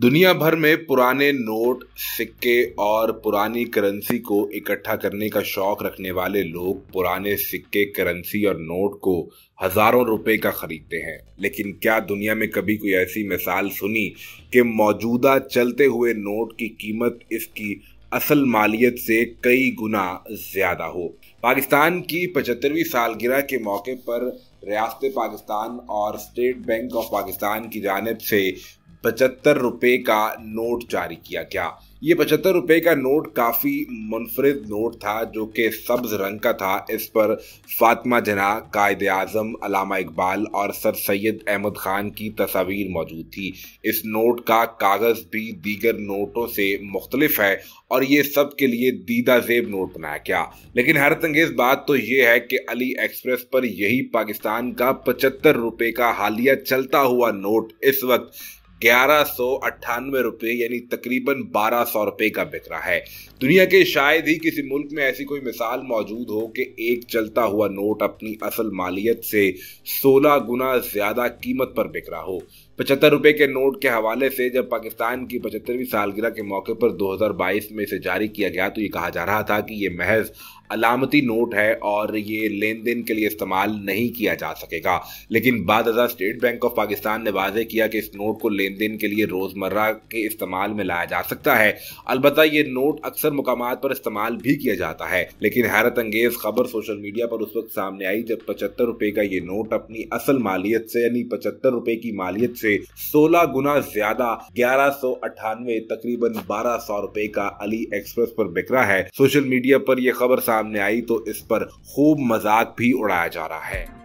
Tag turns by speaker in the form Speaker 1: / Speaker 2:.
Speaker 1: दुनिया भर में पुराने नोट सिक्के और पुरानी करेंसी को इकट्ठा करने का शौक रखने वाले लोग पुराने सिक्के करेंसी और नोट को हजारों रुपए का खरीदते हैं लेकिन क्या दुनिया में कभी कोई ऐसी मिसाल सुनी कि मौजूदा चलते हुए नोट की कीमत इसकी असल मालियत से कई गुना ज्यादा हो पाकिस्तान की पचहत्तरवीं सालगिरह के मौके पर रियासत पाकिस्तान और स्टेट बैंक ऑफ पाकिस्तान की जानब से पचहत्तर रुपये का नोट जारी किया गया ये पचहत्तर रुपये का नोट काफ़ी मुनफरद नोट था जो कि सब्ज रंग का था इस पर फातिमा जना कायद अजम अलामा इकबाल और सर सैयद अहमद ख़ान की तस्वीर मौजूद थी इस नोट का कागज़ भी दीगर नोटों से मुख्तलफ है और ये सब के लिए दीदा जेब नोट बनाया गया लेकिन हैरत अंगेज़ बात तो ये है कि अली एक्सप्रेस पर यही पाकिस्तान का पचहत्तर रुपये का हालिया चलता हुआ नोट इस वक्त ग्यारह सौ अट्ठानवे रुपये यानी तकरीबन बारह सौ रुपये का बिक रहा है दुनिया के शायद ही किसी मुल्क में ऐसी कोई मिसाल मौजूद हो कि एक चलता हुआ नोट अपनी असल मालियत से सोलह गुना ज़्यादा कीमत पर बिक रहा हो पचहत्तर रुपये के नोट के हवाले से जब पाकिस्तान की पचहत्तरवीं सालगिरह के मौके पर 2022 में इसे जारी किया गया तो ये कहा जा रहा था कि ये महज अलामती नोट है और ये लेन देन के लिए इस्तेमाल नहीं किया जा सकेगा लेकिन बाद स्टेट बैंक ऑफ पाकिस्तान ने वाजे किया कि इस नोट को लेन लेन देन के लिए रोज़मर्रा के इस्तेमाल में लाया जा सकता है अलबत् ये नोट अक्सर मुकाम पर इस्तेमाल भी किया जाता है लेकिन हैरत अंगेज खबर सोशल मीडिया पर उस वक्त सामने आई जब पचहत्तर रूपए का ये नोट अपनी असल मालियत से यानी पचहत्तर रूपए की मालियत से सोलह गुना ज्यादा ग्यारह सौ तकरीबन बारह सौ रूपए का अली एक्सप्रेस पर बिक रहा है सोशल मीडिया पर यह खबर सामने आई तो इस पर खूब मजाक भी उड़ाया जा रहा है